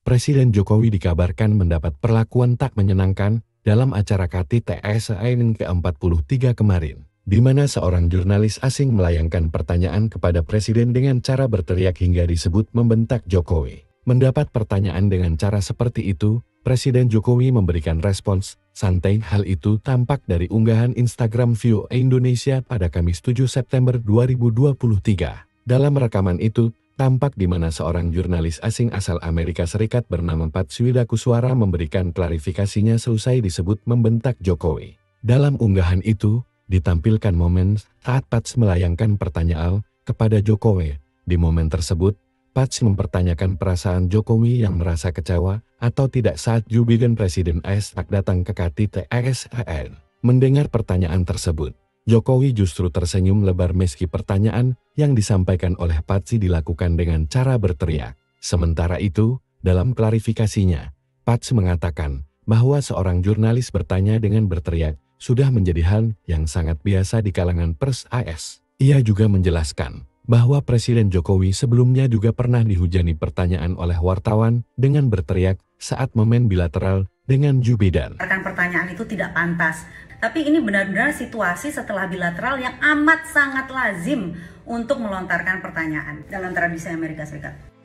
Presiden Jokowi dikabarkan mendapat perlakuan tak menyenangkan dalam acara AIN ke-43 kemarin, di mana seorang jurnalis asing melayangkan pertanyaan kepada Presiden dengan cara berteriak hingga disebut membentak Jokowi. Mendapat pertanyaan dengan cara seperti itu, Presiden Jokowi memberikan respons, santai hal itu tampak dari unggahan Instagram View Indonesia pada Kamis 7 September 2023. Dalam rekaman itu, tampak di mana seorang jurnalis asing asal Amerika Serikat bernama Pat Suara memberikan klarifikasinya selesai disebut membentak Jokowi. Dalam unggahan itu, ditampilkan momen saat Pats melayangkan pertanyaan kepada Jokowi. Di momen tersebut, Pats mempertanyakan perasaan Jokowi yang merasa kecewa atau tidak saat jubilan Presiden Presiden tak datang ke KTT RSHN. Mendengar pertanyaan tersebut, Jokowi justru tersenyum lebar meski pertanyaan yang disampaikan oleh Patsi dilakukan dengan cara berteriak. Sementara itu, dalam klarifikasinya, Patsi mengatakan bahwa seorang jurnalis bertanya dengan berteriak sudah menjadi hal yang sangat biasa di kalangan pers AS. Ia juga menjelaskan bahwa Presiden Jokowi sebelumnya juga pernah dihujani pertanyaan oleh wartawan dengan berteriak saat momen bilateral dengan Jubidan pertanyaan itu tidak pantas. Tapi ini benar-benar situasi setelah bilateral yang amat sangat lazim untuk melontarkan pertanyaan dalam tradisi Amerika Serikat.